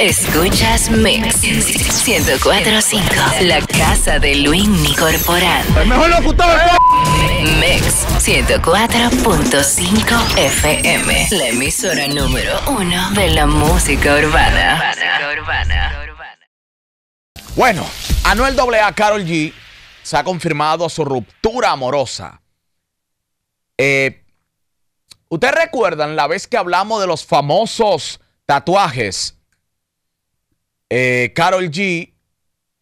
Escuchas Mix 1045, la casa de Luis Nicorporal mejor Mix 104.5 FM, la emisora número uno de la música urbana. Urbana, Bueno, Anuel A, Carol G se ha confirmado su ruptura amorosa. Eh, ¿Ustedes recuerdan la vez que hablamos de los famosos tatuajes? Carol eh, G,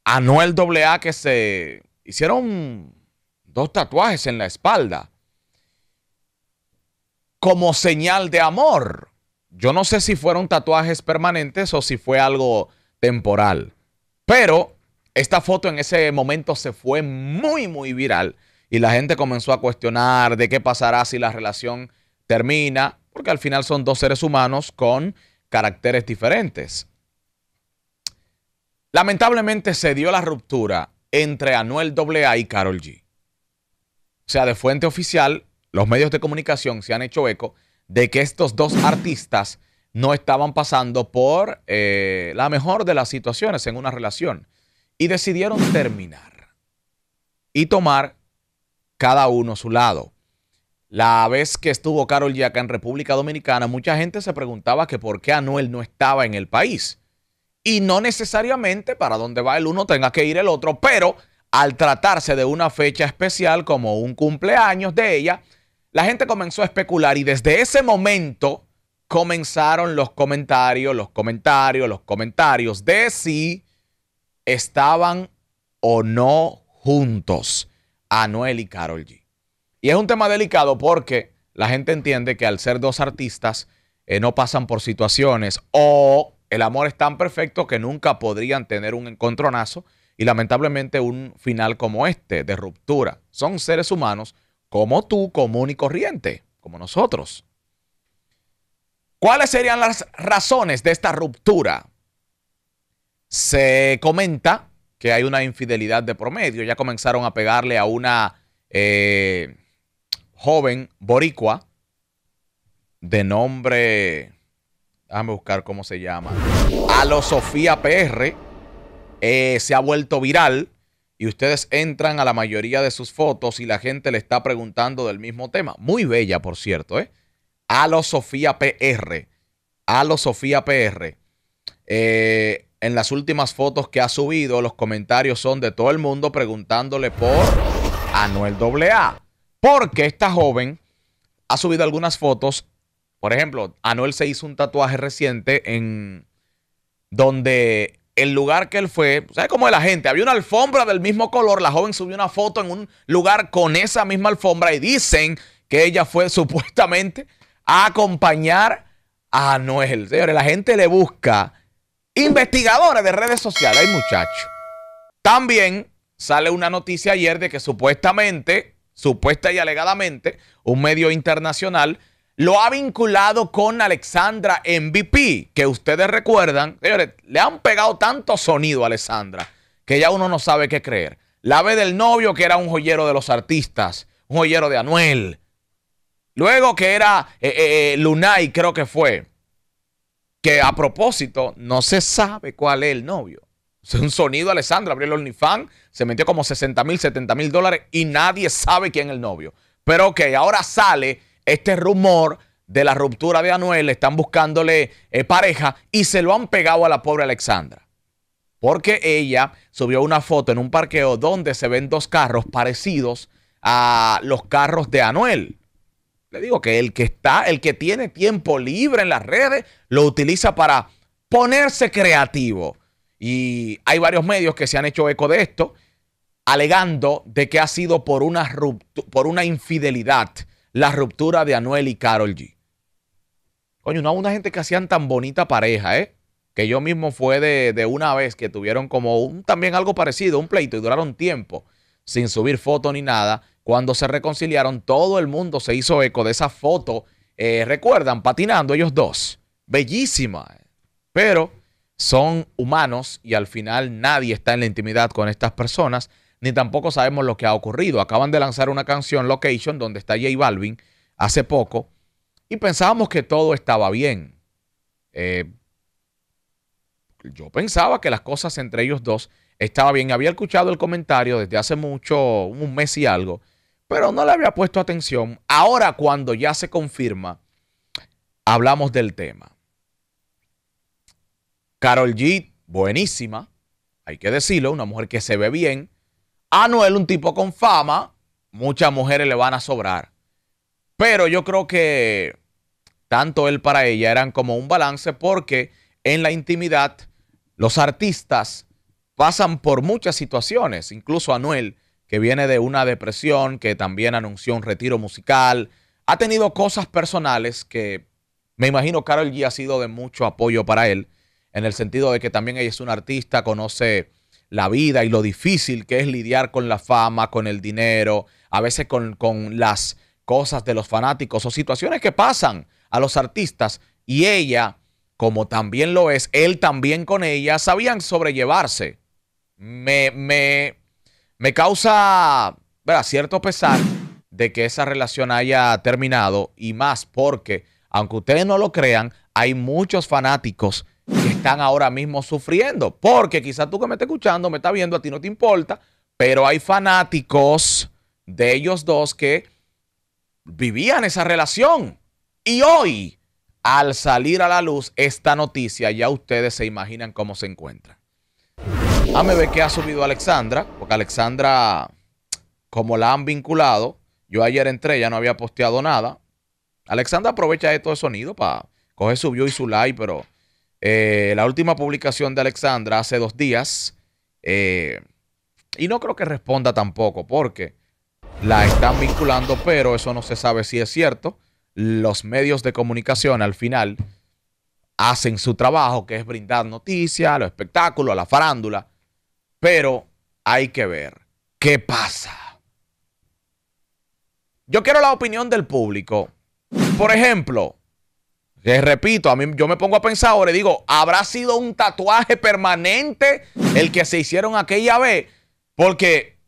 Anuel A que se hicieron dos tatuajes en la espalda como señal de amor. Yo no sé si fueron tatuajes permanentes o si fue algo temporal, pero esta foto en ese momento se fue muy, muy viral y la gente comenzó a cuestionar de qué pasará si la relación termina, porque al final son dos seres humanos con caracteres diferentes. Lamentablemente se dio la ruptura entre Anuel AA y Carol G. O sea, de fuente oficial, los medios de comunicación se han hecho eco de que estos dos artistas no estaban pasando por eh, la mejor de las situaciones en una relación y decidieron terminar y tomar cada uno su lado. La vez que estuvo Carol G acá en República Dominicana, mucha gente se preguntaba que por qué Anuel no estaba en el país y no necesariamente para dónde va el uno tenga que ir el otro, pero al tratarse de una fecha especial como un cumpleaños de ella, la gente comenzó a especular y desde ese momento comenzaron los comentarios, los comentarios, los comentarios de si estaban o no juntos Anuel y Carol G. Y es un tema delicado porque la gente entiende que al ser dos artistas eh, no pasan por situaciones o el amor es tan perfecto que nunca podrían tener un encontronazo y lamentablemente un final como este, de ruptura. Son seres humanos como tú, común y corriente, como nosotros. ¿Cuáles serían las razones de esta ruptura? Se comenta que hay una infidelidad de promedio. Ya comenzaron a pegarle a una eh, joven boricua de nombre Déjame buscar cómo se llama. Alo Sofía PR eh, se ha vuelto viral y ustedes entran a la mayoría de sus fotos y la gente le está preguntando del mismo tema. Muy bella, por cierto, ¿eh? Alo Sofía PR. Alo Sofía PR. Eh, en las últimas fotos que ha subido, los comentarios son de todo el mundo preguntándole por Anuel AA. Porque esta joven ha subido algunas fotos por ejemplo, Anuel se hizo un tatuaje reciente en donde el lugar que él fue, ¿sabes cómo es la gente? Había una alfombra del mismo color, la joven subió una foto en un lugar con esa misma alfombra y dicen que ella fue supuestamente a acompañar a Anuel. Señores, la gente le busca investigadores de redes sociales, hay muchachos. También sale una noticia ayer de que supuestamente, supuesta y alegadamente, un medio internacional lo ha vinculado con Alexandra MVP, que ustedes recuerdan, señores, le han pegado tanto sonido a Alexandra que ya uno no sabe qué creer. La ve del novio, que era un joyero de los artistas, un joyero de Anuel. Luego que era eh, eh, eh, Lunay, creo que fue. Que a propósito, no se sabe cuál es el novio. Es un sonido, Alexandra, abrió el OnlyFans, se metió como 60 mil, 70 mil dólares y nadie sabe quién es el novio. Pero ok, ahora sale este rumor de la ruptura de Anuel, están buscándole eh, pareja y se lo han pegado a la pobre Alexandra. Porque ella subió una foto en un parqueo donde se ven dos carros parecidos a los carros de Anuel. Le digo que el que está, el que tiene tiempo libre en las redes, lo utiliza para ponerse creativo. Y hay varios medios que se han hecho eco de esto, alegando de que ha sido por una, por una infidelidad la ruptura de Anuel y Carol G. Coño, no una gente que hacían tan bonita pareja, ¿eh? Que yo mismo fue de, una vez que tuvieron como un, también algo parecido, un pleito, y duraron tiempo sin subir foto ni nada. Cuando se reconciliaron, todo el mundo se hizo eco de esa foto. Eh, recuerdan, patinando ellos dos. Bellísima. ¿eh? Pero son humanos y al final nadie está en la intimidad con estas personas ni tampoco sabemos lo que ha ocurrido. Acaban de lanzar una canción, Location, donde está J Balvin, hace poco, y pensábamos que todo estaba bien. Eh, yo pensaba que las cosas entre ellos dos estaban bien. Había escuchado el comentario desde hace mucho, un mes y algo, pero no le había puesto atención. Ahora cuando ya se confirma, hablamos del tema. Carol G, buenísima, hay que decirlo, una mujer que se ve bien, Anuel, un tipo con fama, muchas mujeres le van a sobrar. Pero yo creo que tanto él para ella eran como un balance porque en la intimidad los artistas pasan por muchas situaciones, incluso Anuel, que viene de una depresión, que también anunció un retiro musical, ha tenido cosas personales que me imagino Carol G ha sido de mucho apoyo para él, en el sentido de que también ella es una artista, conoce la vida y lo difícil que es lidiar con la fama, con el dinero, a veces con, las cosas de los fanáticos o situaciones que pasan a los artistas. Y ella, como también lo es, él también con ella, sabían sobrellevarse. Me, me, me causa cierto pesar de que esa relación haya terminado y más porque, aunque ustedes no lo crean, hay muchos fanáticos que están ahora mismo sufriendo. Porque quizás tú que me estás escuchando, me estás viendo, a ti no te importa, pero hay fanáticos de ellos dos que vivían esa relación. Y hoy, al salir a la luz esta noticia, ya ustedes se imaginan cómo se encuentran. A ver que ha subido Alexandra, porque Alexandra, como la han vinculado, yo ayer entré, ya no había posteado nada. Alexandra aprovecha esto de sonido para coger su view y su like, pero eh, la última publicación de Alexandra hace dos días. Eh, y no creo que responda tampoco, porque la están vinculando, pero eso no se sabe si es cierto. Los medios de comunicación al final hacen su trabajo, que es brindar noticias, a los espectáculos, a la farándula. Pero hay que ver qué pasa. Yo quiero la opinión del público. Por ejemplo, les repito, a mí yo me pongo a pensar ahora y digo, ¿habrá sido un tatuaje permanente el que se hicieron aquella vez? Porque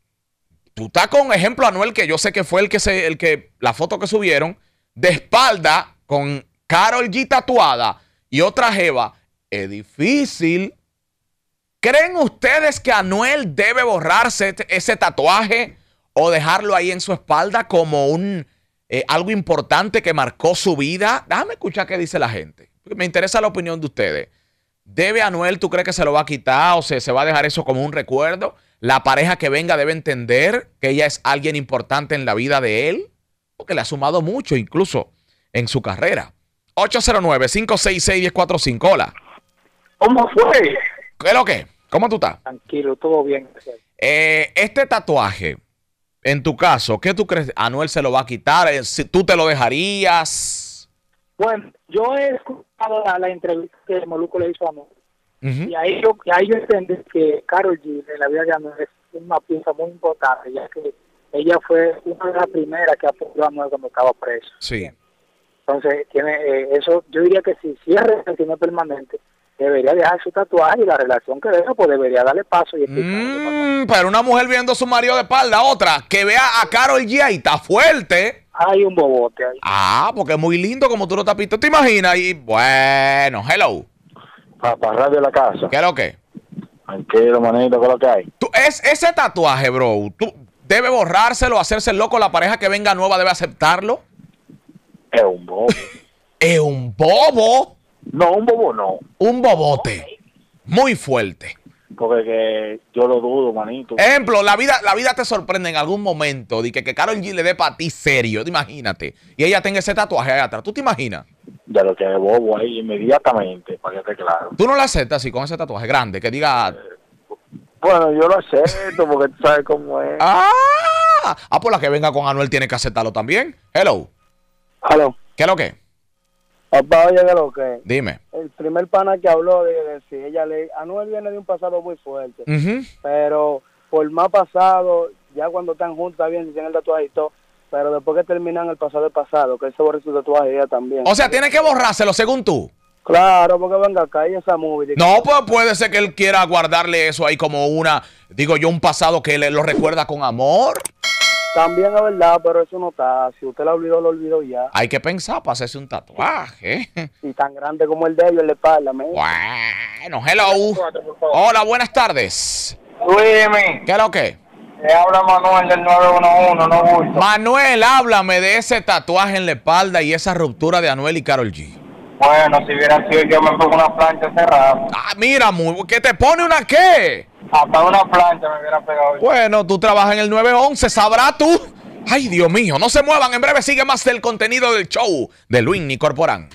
tú estás con ejemplo Anuel, que yo sé que fue el que se, el que, la foto que subieron, de espalda, con Carol G tatuada y otra Jeva. Es difícil. ¿Creen ustedes que Anuel debe borrarse este, ese tatuaje o dejarlo ahí en su espalda como un eh, algo importante que marcó su vida. Déjame escuchar qué dice la gente. Me interesa la opinión de ustedes. ¿Debe Anuel, tú crees que se lo va a quitar o se, va a dejar eso como un recuerdo? La pareja que venga debe entender que ella es alguien importante en la vida de él, porque le ha sumado mucho incluso en su carrera. 809-566-1045, hola. ¿Cómo fue? ¿Qué lo que? ¿Cómo tú estás? Tranquilo, todo bien. Eh, este tatuaje, en tu caso, ¿qué tú crees? ¿Anuel se lo va a quitar? Eh, ¿Tú te lo dejarías? Bueno, yo he escuchado la, la entrevista que Moluco le hizo a Anuel. Y ahí yo, entiendo ahí yo que Carol G en la vida de Anuel es una pieza muy importante, ya que ella fue una de las primeras que apoyó a Anuel cuando estaba preso. Sí. Entonces, tiene eh, eso, yo diría que si si es tiene permanente, debería dejar su tatuaje y la relación que deja, pues debería darle paso y mm, Pero una mujer viendo a su marido de espalda, otra, que vea a Carol G y está fuerte. Hay un bobote ahí. Ah, porque es muy lindo como tú lo tapiste. ¿Te imaginas? Y bueno, hello. Para de la casa. ¿Qué es lo que? Tranquilo, manito, ¿qué es lo que hay? Tú, es, ese tatuaje, bro, tú, ¿debe borrárselo, hacerse loco? ¿La pareja que venga nueva debe aceptarlo? Es un bobo. ¿Es un bobo? No, un bobo no. Un bobote. Muy fuerte. Porque que yo lo dudo, manito. Ejemplo, la vida, la vida te sorprende en algún momento de que, que Carol G le dé para ti serio, imagínate. Y ella tenga ese tatuaje ahí atrás, ¿tú te imaginas? Ya lo que bobo ahí inmediatamente, para que esté claro. ¿Tú no lo aceptas así con ese tatuaje grande que diga... Eh, bueno, yo lo acepto porque tú sabes cómo es. ¡Ah! Ah, por la que venga con Anuel tiene que aceptarlo también. Hello. Hello. ¿Qué es lo que? Papá, oye, de lo que. Dime. El primer pana que habló de, si ella le. Anuel viene de un pasado muy fuerte. Pero por más pasado, ya cuando están juntas bien, si tienen el tatuaje y todo. Pero después que terminan el pasado, el pasado, que él se borre su tatuaje ella también. O sea, tiene que borrárselo, según tú. Claro, porque venga acá y esa movie. No, pues puede ser que él quiera guardarle eso ahí como una, digo yo, un pasado que le, lo recuerda con amor. También la verdad, pero eso no está. Si usted lo olvidó, lo olvidó ya. Hay que pensar para hacerse un tatuaje. Y tan grande como el de ellos, le paga Bueno, hello. Hola, buenas tardes. dime ¿Qué es lo que? Le habla Manuel del 911, no gusta. Manuel, háblame de ese tatuaje en la espalda y esa ruptura de Anuel y Carol G. Bueno, si hubiera sido yo me pongo una plancha cerrada. Ah, mira, ¿qué te pone una qué? Hasta una plancha me hubiera pegado. Bueno, tú trabajas en el 911, sabrá tú. Ay, Dios mío, no se muevan. En breve sigue más del contenido del show de Luis Corporán.